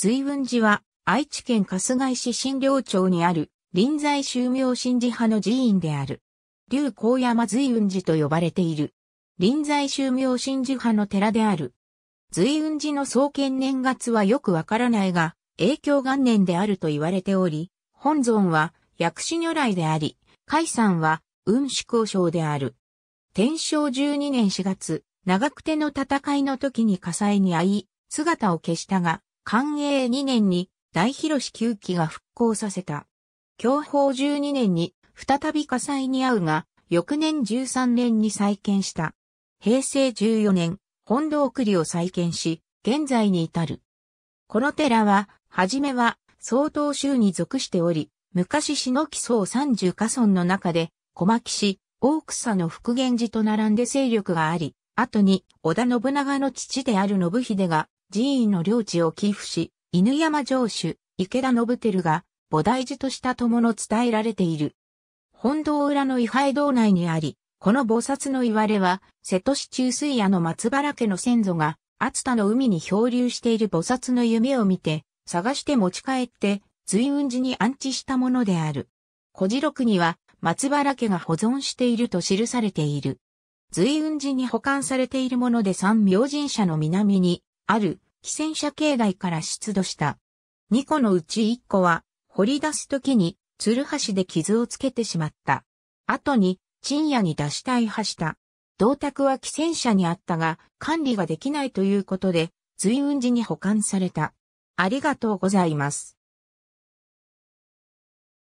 随分寺は、愛知県春日井市新領町にある、臨済宗明神寺派の寺院である。竜高山随雲寺と呼ばれている。臨済宗明神寺派の寺である。随雲寺の創建年月はよくわからないが、影響元年であると言われており、本尊は薬師如来であり、海山は雲主公章である。天正12年4月、長久手の戦いの時に火災に遭い、姿を消したが、寛永2年に大広し旧期が復興させた。享保12年に再び火災に遭うが、翌年13年に再建した。平成14年、本堂栗を再建し、現在に至る。この寺は、はじめは、曹洞宗に属しており、昔篠木宗三十家村の中で、小牧市、大草の福源寺と並んで勢力があり、後に織田信長の父である信秀が寺院の領地を寄付し、犬山城主、池田信輝が、菩提寺としたともの伝えられている。本堂裏の位牌堂内にあり、この菩薩の言われは、瀬戸市中水屋の松原家の先祖が、熱田の海に漂流している菩薩の夢を見て、探して持ち帰って、随雲寺に安置したものである。古事録には、松原家が保存していると記されている。随雲寺に保管されているもので三明神社の南に、ある、汽船者境内から出土した。二個のうち一個は、掘り出すときに、ツルハシで傷をつけてしまった。後に、陳夜に出したい橋た。銅鐸は汽船車にあったが、管理ができないということで、随雲寺に保管された。ありがとうございます。